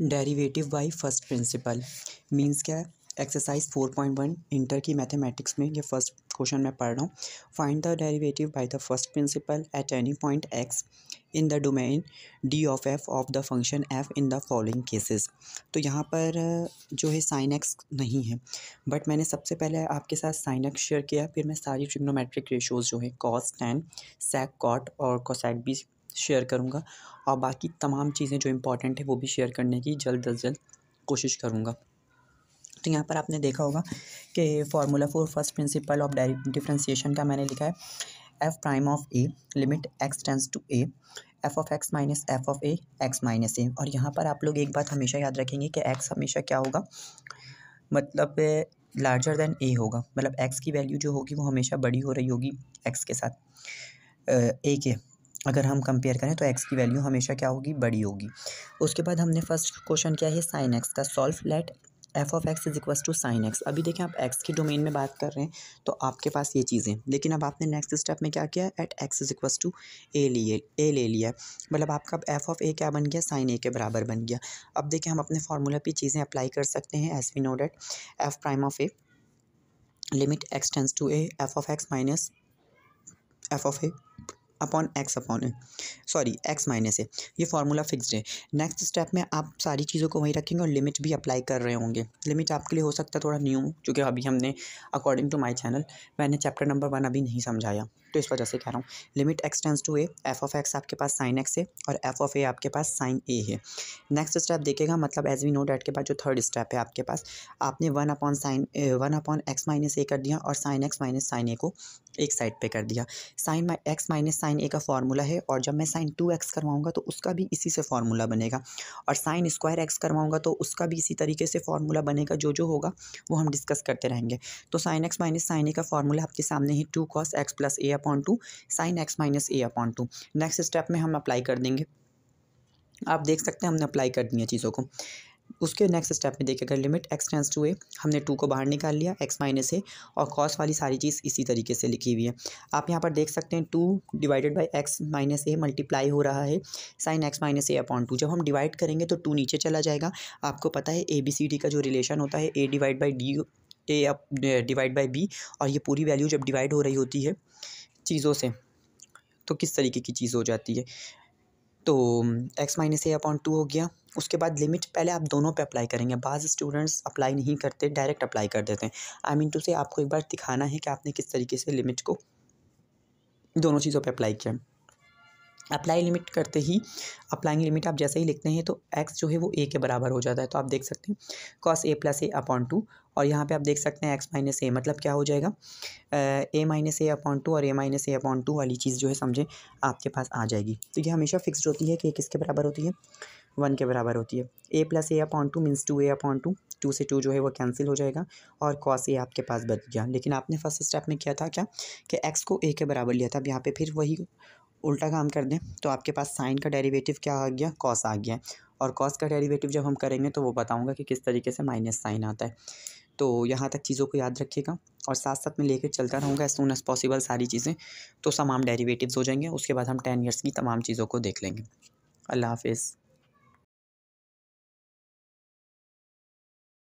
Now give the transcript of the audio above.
derivative by first principle means क्या है exercise four point one inter की mathematics में ये फर्स्ट क्वेश्चन मैं पढ़ रहा हूँ find the derivative by the first principle at any point x in the domain D of f of the function f in the following cases तो यहाँ पर uh, जो है साइन एक्स नहीं है बट मैंने सबसे पहले आपके साथ साइन एक्स शेयर किया फिर मैं सारी ट्रिग्नोमेट्रिक रेशोज़ जो है कॉस टेन सेक कॉट और कोसैक भी शेयर करूँगा और बाकी तमाम चीज़ें जो इम्पॉर्टेंट है वो भी शेयर करने की जल्द अज जल्द कोशिश करूँगा तो यहाँ पर आपने देखा होगा कि formula for first principle of differentiation का मैंने लिखा है f prime of a limit x tends to a f of x minus f of a x minus a और यहाँ पर आप लोग एक बात हमेशा याद रखेंगे कि एक्स हमेशा क्या होगा मतलब लार्जर देन ए होगा मतलब एक्स की वैल्यू जो होगी वो हमेशा बड़ी हो रही होगी एक्स के साथ ए के अगर हम कंपेयर करें तो एक्स की वैल्यू हमेशा क्या होगी बड़ी होगी उसके बाद हमने फर्स्ट क्वेश्चन किया है साइन एक्स का solve let f of x is equal to sine x अभी देखें आप एक्स की डोमेन में बात कर रहे हैं तो आपके पास ये चीज़ें लेकिन अब आपने नेक्स्ट स्टेप में क्या किया at x is equal to a लिए ए ले लिया मतलब आपका एफ ऑफ ए क्या बन गया साइन ए के बराबर बन गया अब देखें हम अपने फार्मूला पर चीज़ें अप्लाई कर सकते हैं as we know that f prime of a limit x tends to a f of x minus f of a upon x upon sorry x minus a ये फार्मूला फिक्स्ड है next step में आप सारी चीज़ों को वहीं रखेंगे और लिमिट भी अप्लाई कर रहे होंगे लिमिट आपके लिए हो सकता है थोड़ा न्यू क्योंकि अभी हमने अकॉर्डिंग टू माई चैनल मैंने चैप्टर नंबर वन अभी नहीं समझाया तो इस वजह से कह रहा हूँ limit x tends to a f of x आपके पास साइन एक्स है और एफ ऑफ ए आपके पास साइन ए है नेक्स्ट स्टेप देखेगा मतलब एज वी नो डैट के बाद जो थर्ड स्टेप है आपके पास आपने one upon sine one upon x minus a कर दिया और sine x minus sine a को एक साइड पे कर दिया sine x minus sine a का फार्मूला है और जब मैं साइन टू एक्स करवाऊँगा तो उसका भी इसी से फार्मूला बनेगा और साइन स्क्वायर एक्स करवाऊँगा तो उसका भी इसी तरीके से फार्मूला बनेगा जो जो होगा वो हम डिस्कस करते रहेंगे तो sine x minus sine a का फार्मूला आपके सामने ही two cos x plus a upon two sine x minus a upon two next step में हम अप्लाई कर देंगे आप देख सकते हैं हमने अप्लाई कर दिया चीज़ों को उसके नेक्स्ट स्टेप में देखिए अगर limit x tends to a हमने टू को बाहर निकाल लिया एक्स माइनस ए और कॉस वाली सारी चीज़ इसी तरीके से लिखी हुई है आप यहाँ पर देख सकते हैं two divided by x minus a multiply हो रहा है sine x minus a upon two जब हम डिवाइड करेंगे तो टू नीचे चला जाएगा आपको पता है ए बी सी डी का जो रिलेशन होता है a divide by d a divide by b और ये पूरी वैल्यू जब डिवाइड हो रही होती है चीज़ों से तो किस तरीके की चीज़ हो जाती है तो x minus a upon two हो गया उसके बाद लिमिट पहले आप दोनों पे अप्लाई करेंगे बाज़ स्टूडेंट्स अप्लाई नहीं करते डायरेक्ट अप्लाई कर देते हैं आई मीन टू से आपको एक बार दिखाना है कि आपने किस तरीके से लिमिट को दोनों चीज़ों पे अप्लाई किया अप्लाई लिमिट करते ही अप्लाइंग लिमिट आप जैसे ही लिखते हैं तो एक्स जो है वो ए के बराबर हो जाता है तो आप देख सकते हैं cos a plus a upon two और यहाँ पे आप देख सकते हैं एक्स माइनस ए मतलब क्या हो जाएगा a minus a upon two और a minus a upon two वाली चीज़ जो है समझे आपके पास आ जाएगी तो ये हमेशा फिक्सड होती है कि किसके बराबर होती है वन के बराबर होती है a plus a upon two means two a upon two two से टू जो है वो कैंसिल हो जाएगा और कॉस ए आपके पास बच गया लेकिन आपने फर्स्ट स्टेप में किया था क्या कि एक्स को ए के बराबर लिया था अब यहाँ पे फिर वही उल्टा काम कर दें तो आपके पास साइन का डेरिवेटिव क्या आ गया कॉस आ गया और कॉस का डेरिवेटिव जब हम करेंगे तो वो बताऊँगा कि किस तरीके से माइनस साइन आता है तो यहाँ तक चीज़ों को याद रखिएगा और साथ साथ में लेकर चलता रहूँगा एज सुन एज़ पॉसिबल सारी चीज़ें तो तमाम डेरिवेटिव्स हो जाएंगे उसके बाद हम टेन ईयर्स की तमाम चीज़ों को देख लेंगे अल्लाह हाफिज़